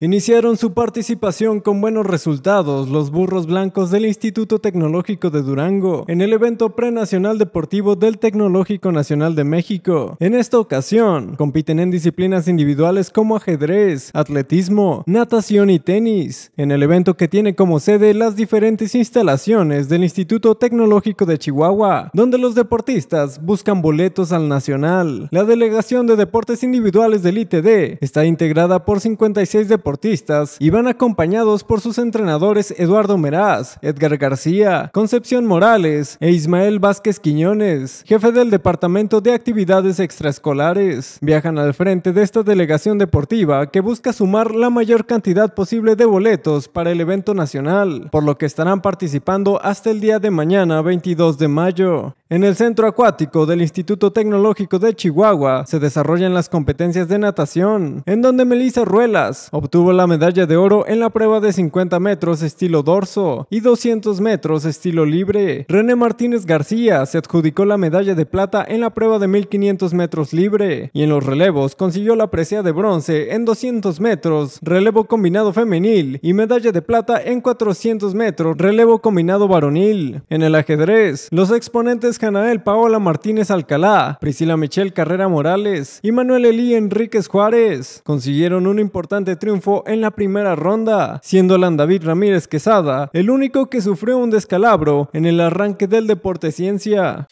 Iniciaron su participación con buenos resultados los burros blancos del Instituto Tecnológico de Durango en el evento prenacional deportivo del Tecnológico Nacional de México. En esta ocasión, compiten en disciplinas individuales como ajedrez, atletismo, natación y tenis, en el evento que tiene como sede las diferentes instalaciones del Instituto Tecnológico de Chihuahua, donde los deportistas buscan boletos al nacional. La delegación de deportes individuales del ITD está integrada por 56 deportistas deportistas y van acompañados por sus entrenadores Eduardo Meraz, Edgar García, Concepción Morales e Ismael Vázquez Quiñones, jefe del Departamento de Actividades Extraescolares. Viajan al frente de esta delegación deportiva que busca sumar la mayor cantidad posible de boletos para el evento nacional, por lo que estarán participando hasta el día de mañana 22 de mayo. En el centro acuático del Instituto Tecnológico de Chihuahua se desarrollan las competencias de natación, en donde Melissa Ruelas obtuvo la medalla de oro en la prueba de 50 metros estilo dorso y 200 metros estilo libre. René Martínez García se adjudicó la medalla de plata en la prueba de 1500 metros libre y en los relevos consiguió la presea de bronce en 200 metros, relevo combinado femenil y medalla de plata en 400 metros, relevo combinado varonil. En el ajedrez, los exponentes Janael Paola Martínez Alcalá, Priscila Michelle Carrera Morales y Manuel Elí Enríquez Juárez consiguieron un importante triunfo en la primera ronda, siendo Alan David Ramírez Quesada el único que sufrió un descalabro en el arranque del deporte ciencia.